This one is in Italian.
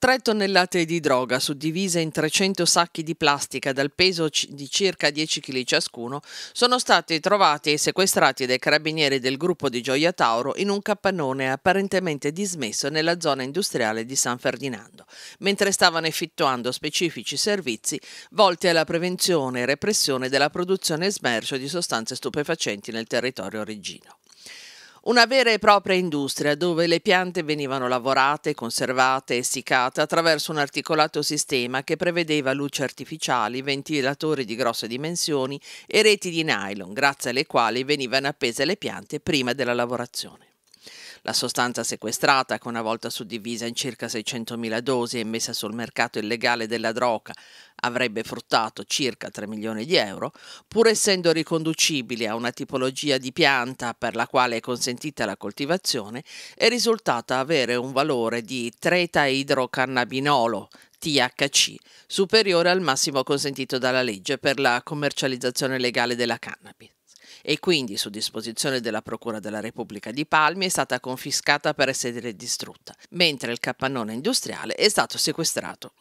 Tre tonnellate di droga suddivise in 300 sacchi di plastica dal peso di circa 10 kg ciascuno sono stati trovati e sequestrati dai carabinieri del gruppo di Gioia Tauro in un capannone apparentemente dismesso nella zona industriale di San Ferdinando, mentre stavano effettuando specifici servizi volti alla prevenzione e repressione della produzione e smercio di sostanze stupefacenti nel territorio origino. Una vera e propria industria dove le piante venivano lavorate, conservate e essiccate attraverso un articolato sistema che prevedeva luci artificiali, ventilatori di grosse dimensioni e reti di nylon, grazie alle quali venivano appese le piante prima della lavorazione. La sostanza sequestrata, che una volta suddivisa in circa 600.000 dosi e messa sul mercato illegale della droga, avrebbe fruttato circa 3 milioni di euro, pur essendo riconducibile a una tipologia di pianta per la quale è consentita la coltivazione, è risultata avere un valore di tretaidrocannabinolo, THC, superiore al massimo consentito dalla legge per la commercializzazione legale della cannabis e quindi, su disposizione della Procura della Repubblica di Palmi, è stata confiscata per essere distrutta, mentre il capannone industriale è stato sequestrato.